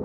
you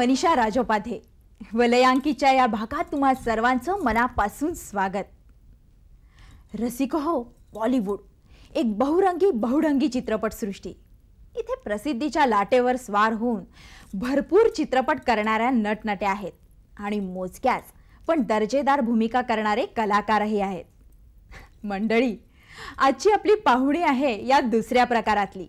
Manisha राजोपाधे वलयांकीच्या या भागात तुम्हा सर्वांचं मनापासून स्वागत रसिक हो बॉलिवूड एक बहुरंगी बहुढंगी चित्रपटसृष्टी इथे प्रसिद्धीच्या लाटेवर स्वार होऊन भरपूर चित्रपट करणाऱ्या नटनट्या आहेत आणि मोजक्याच पण दर्जेदार भूमिका करणारे कलाकारही आहेत मंडळी आजची आपली पाहुणी आहे या दुसऱ्या प्रकारातली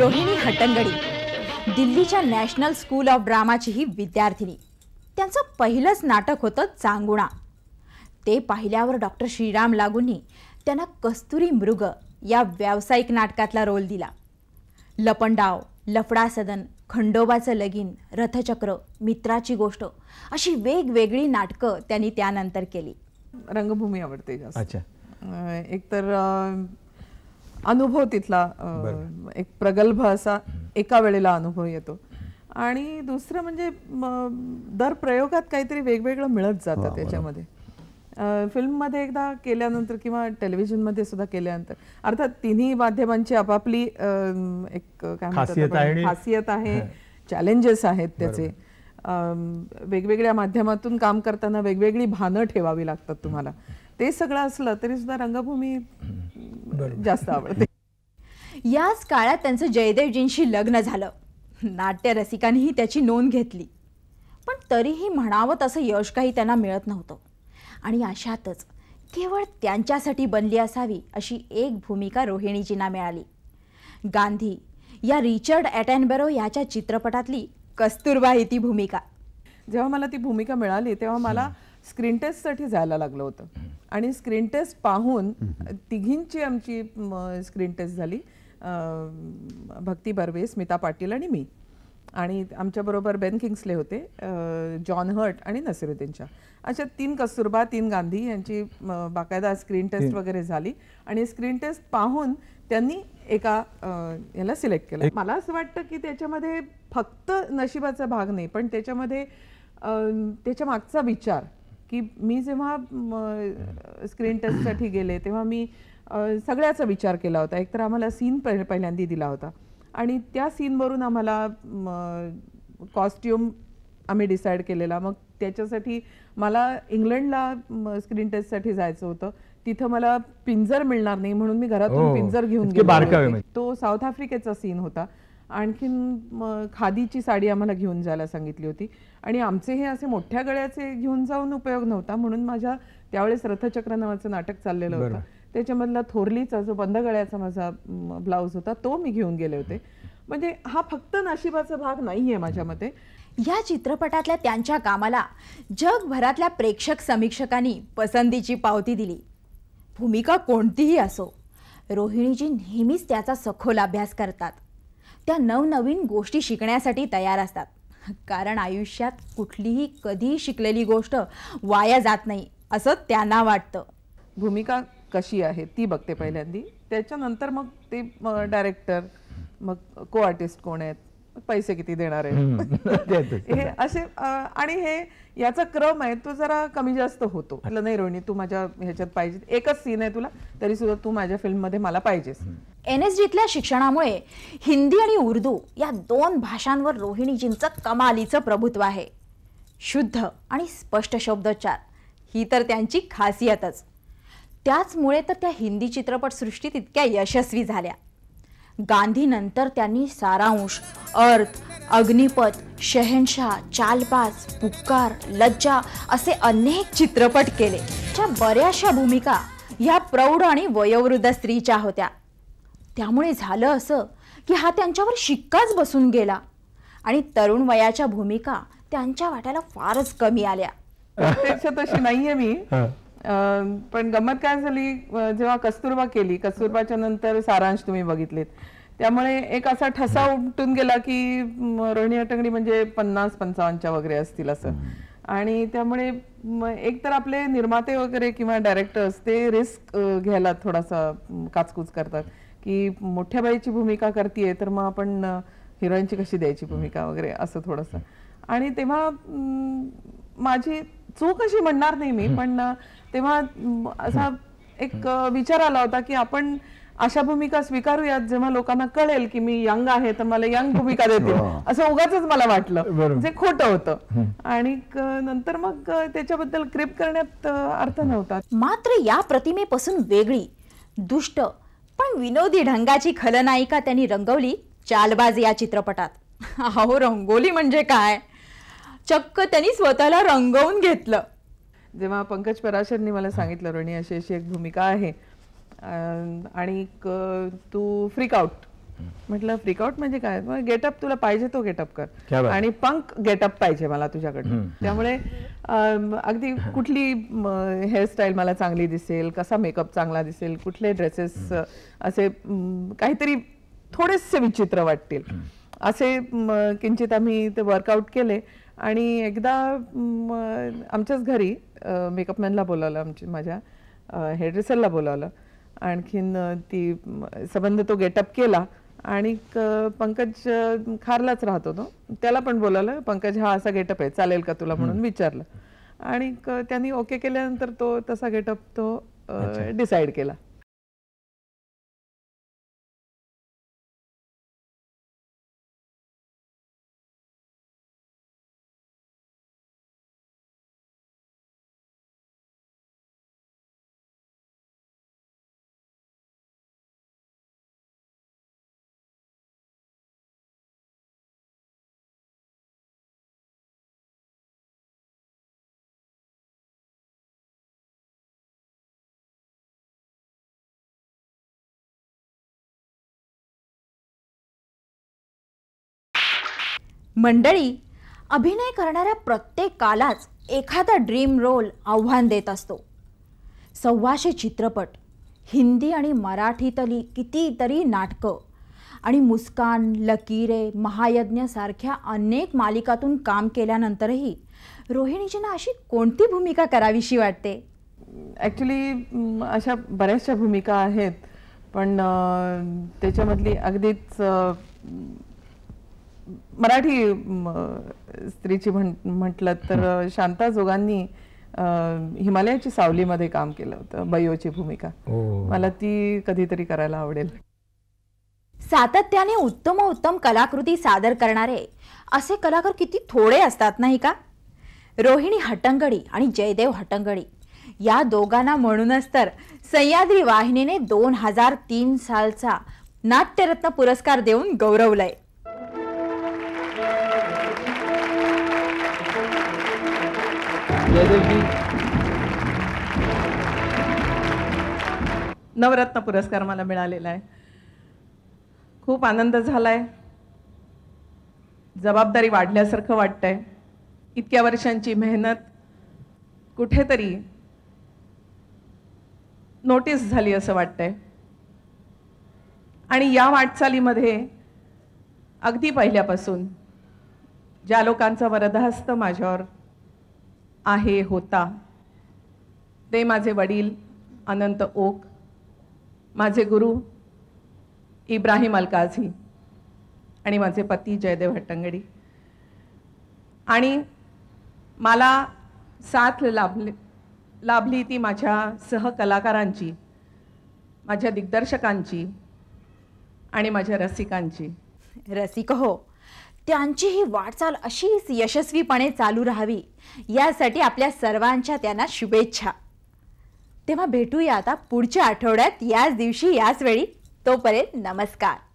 रोहिणी हट्टंगडी दिल्लीच्या नॅशनल स्कूल ऑफ ड्रामाची ही विद्यार्थिनी त्यांचं पहिलंच नाटक होतं चांगुणा ते पाहिल्यावर डॉक्टर श्रीराम लागूंनी त्यांना कस्तुरी मृग या व्यावसायिक नाटकातला रोल दिला लपंडाव लफडा सदन खंडोबाचं लगीन रथचक्र मित्राची गोष्ट अशी वेगवेगळी नाटकं त्यांनी त्यानंतर केली रंगभूमी आवडते जास्त एक तर अनुभव तिथला एक प्रगल्भ असा एका वेळेला अनुभव येतो आणि दुसरं म्हणजे दर प्रयोगात काहीतरी वेगवेगळं मिळत जातं त्याच्यामध्ये फिल्ममध्ये एकदा केल्यानंतर किंवा टेलिव्हिजनमध्ये सुद्धा केल्यानंतर अर्थात तिन्ही माध्यमांची आपापली एक काय खासियत आहे चॅलेंजेस आहेत त्याचे वेगवेगळ्या माध्यमातून काम करताना वेगवेगळी भानं ठेवावी लागतात तुम्हाला ते सगळं असलं तरी सुद्धा रंगभूमी जास्त आवडते याच काळात त्यांचं जयदेवजींशी लग्न झालं नाट्य रसिकांनीही त्याची नोंद घेतली पण तरीही म्हणावं तसं यश काही त्यांना मिळत नव्हतं आणि अशातच केवळ त्यांच्यासाठी बनली असावी अशी एक भूमिका रोहिणीजींना मिळाली गांधी या रिचर्ड ॲटॅनबेरो याच्या चित्रपटातली कस्तुरबा ही ती भूमिका जेव्हा मला ती भूमिका मिळाली तेव्हा मला स्क्रीन टेस्टसाठी जायला लागलं होतं आणि स्क्रीन टेस्ट पाहून तिघींची आमची स्क्रीन टेस्ट झाली भक्ती बर्वे स्मिता पाटील आणि मी आणि आमच्याबरोबर बेन किंग्सले होते जॉन हर्ट आणि नसिरुद्दीनच्या अशा तीन कस्तुरबा तीन गांधी यांची बाकायदा स्क्रीन टेस्ट वगैरे झाली आणि स्क्रीन टेस्ट पाहून त्यांनी एका याला सिलेक्ट केलं मला असं वाटतं की त्याच्यामध्ये फक्त नशिबाचा भाग नाही पण त्याच्यामध्ये त्याच्या मागचा विचार की मी जेव्हा स्क्रीन टेस्टसाठी गेले तेव्हा मी सगळ्याचा विचार केला होता एकतर आम्हाला सीन पहिल्यांदा दिला होता आणि त्या सीनवरून आम्हाला कॉस्ट्युम आम्ही डिसाईड केलेला मग त्याच्यासाठी मला इंग्लंडला स्क्रीन टेस्टसाठी जायचं होतं तिथं मला पिंजर मिळणार नाही म्हणून मी घरातून हो. पिंजर घेऊन गेलो म्हणजे. तो साऊथ आफ्रिकेचा सीन होता आणखीन खादीची साडी आम्हाला घेऊन जायला सांगितली होती आणि आमचे हे असे मोठ्या गळ्याचे घेऊन जाऊन उपयोग नव्हता म्हणून माझ्या त्यावेळेस रथचक्र नावाचं नाटक चाललेलं होतं त्याच्यामधला थोरलीचा जो बंद गळ्याचा माझा ब्लाऊज होता तो मी घेऊन गेले होते म्हणजे हा फक्त नाशिबाचा भाग नाहीये माझ्या मते या चित्रपटातल्या त्यांच्या कामाला जगभरातल्या प्रेक्षक समीक्षकांनी पसंतीची पावती दिली भूमिका कोणतीही असो रोहिणीजी नेहमीच त्याचा सखोल अभ्यास करतात त्या नवनवीन गोष्टी शिकण्यासाठी तयार असतात कारण आयुष्यात कुठलीही कधी शिकलेली गोष्ट वाया जात नाही असं त्यांना वाटतं भूमिका कशी आहे ती बघते पहिल्यांदी त्याच्यानंतर मग ते डायरेक्टर मग को आर्टिस्ट कोण आहेत पैसे किती देणार आहे हे असे आणि हे याचा क्रम आहे तो जरा कमी जास्त होतो नाही रोहिणी तू माझ्या ह्याच्यात पाहिजे एकच सीन आहे तुला तरी सुद्धा तू माझ्या मध्ये मला पाहिजेस एन जीतल्या शिक्षणामुळे हिंदी आणि उर्दू या दोन भाषांवर रोहिणीजींचं कमालीचं प्रभुत्व आहे शुद्ध आणि स्पष्ट शब्दोच्चार ही तर त्यांची खासियतच त्याचमुळे तर त्या हिंदी चित्रपटसृष्टीत इतक्या यशस्वी झाल्या गांधीनंतर त्यांनी सारांश अर्थ अग्निपथ शहनशाह चालबाज पुकार लज्जा असे अनेक चित्रपट केले ज्या बऱ्याचशा भूमिका ह्या प्रौढ आणि वयोवृद्ध स्त्रीच्या होत्या त्यामुळे झालं असं की हा त्यांच्यावर शिक्काच बसून गेला आणि तरुण वयाच्या भूमिका त्यांच्या वाट्याला फारच कमी आल्या तशी नाहीये मी पण गंमत काय झाली जेव्हा कस्तुरबा केली कस्तुरबाच्या नंतर सारांश तुम्ही बघितलेत त्यामुळे एक असा ठसा उमटून गेला की रोहिणी अटंगडी म्हणजे पन्नास पंचावन्नच्या वगैरे असतील असं आणि त्यामुळे एक तर आपले निर्माते वगैरे किंवा डायरेक्टर्स ते रिस्क घ्यायला थोडासा काचकूच करतात की मोठ्या बाईची भूमिका करते तर मग आपण हिरोईनची कशी द्यायची भूमिका वगैरे असं थोडंसं आणि तेव्हा माझी चूक अशी म्हणणार नाही मी पण तेव्हा असा एक विचार आला होता की आपण अशा भूमिका स्वीकारूयात जेव्हा लोकांना कळेल की मी यंग आहे तर मला यंग भूमिका देतील असं उगाच मला वाटलं जे खोटं होतं आणि नंतर मग त्याच्याबद्दल क्रिप करण्यात अर्थ नव्हता मात्र या प्रतिमेपासून वेगळी दुष्ट पण विनोदी ढंगाची खलनायिका त्यांनी रंगवली चालबाज या चित्रपटात अहो रंगोली म्हणजे काय चक्क त्यांनी स्वतःला रंगवून घेतलं जेव्हा पंकज पराशरनी मला सांगितलं रणी अशी अशी एक भूमिका आहे आणि तू फ्रिकआउट म्हटलं फ्रिकआउट म्हणजे काय गेटअप तुला पाहिजे तो गेटअप कर आणि पंक गेटअप पाहिजे मला तुझ्याकडनं त्यामुळे अगदी कुठली हेअरस्टाईल मला चांगली दिसेल कसा मेकअप चांगला दिसेल कुठले ड्रेसेस असे काहीतरी थोडेसे विचित्र वाटतील असे किंचित आम्ही ते वर्कआउट केले आणि एकदा आमच्याच घरी मेकअपमॅनला बोलावलं आमची माझ्या हेअरड्रेसरला बोलावलं आणखीन ती संबंध तो गेटअप केला आणि पंकज खारलाच राहतो तो त्याला पण बोलावलं पंकज हा असा गेटअप आहे चालेल का तुला म्हणून विचारलं आणि त्यांनी ओके केल्यानंतर तो तसा गेटअप तो डिसाईड केला मंडळी अभिनय करणाऱ्या प्रत्येकालाच एखादा ड्रीम रोल आव्हान देत असतो सव्वाशे चित्रपट हिंदी आणि मराठीतली कितीतरी नाटकं आणि मुस्कान लकीरे महायज्ञसारख्या अनेक मालिकातून काम केल्यानंतरही रोहिणीजींना अशी कोणती भूमिका करावीशी वाटते ॲक्च्युली अशा बऱ्याचशा भूमिका आहेत पण त्याच्यामधली अगदीच मराठी स्त्रीची म्हण म्हटलं तर शांता जोगांनी हिमालयाची सावलीमध्ये काम केलं होतं बयोची भूमिका हो. मला ती कधीतरी करायला आवडेल सातत्याने उत्तम उत्तम कलाकृती सादर करणारे असे कलाकार किती थोडे असतात नाही का रोहिणी हटंगडी आणि जयदेव हटंगडी या दोघांना म्हणूनच तर सह्याद्री वाहिनीने दोन हजार तीन सालचा नाट्यरत्न पुरस्कार देऊन गौरवलाय नवरत्न पुरस्कार मला मिळालेला आहे खूप आनंद झालाय जबाबदारी वाढल्यासारखं वाटतंय इतक्या वर्षांची मेहनत कुठेतरी नोटीस झाली असं वाटतंय आणि या वाटचालीमध्ये अगदी पहिल्यापासून ज्या लोकांचं वरदहस्त माझ्यावर आहे होता ते माझे वडील अनंत ओक माझे गुरु इब्राहिम अलकाझी आणि माझे पती जयदेव हट्टंगडी आणि मला साथ लाभले लाभली ती माझ्या सहकलाकारांची माझ्या दिग्दर्शकांची आणि माझ्या रसिकांची रसिक हो त्यांची ही वाटचाल अशीच यशस्वीपणे चालू राहावी यासाठी आपल्या सर्वांच्या त्यांना शुभेच्छा तेव्हा भेटूया आता पुढच्या आठवड्यात याच दिवशी याच वेळी तोपर्यंत नमस्कार